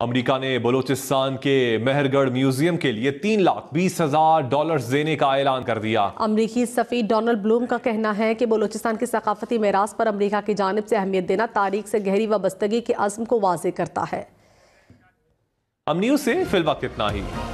America ने बलूचिस्तान के Mehrgarh museum के लिए तीन लाख बीस हजार डॉलर देने का ऐलान कर दिया अमरीकी सफी डोनाल्ड ब्लूम का कहना है कि बलूचिस्तान की सकाफती मराज पर अमरीका की जानब से अहमियत देना तारीख से गहरी वाबस्तगी के अज़म को वाजे करता है अब न्यूज से फिल वक्त इतना ही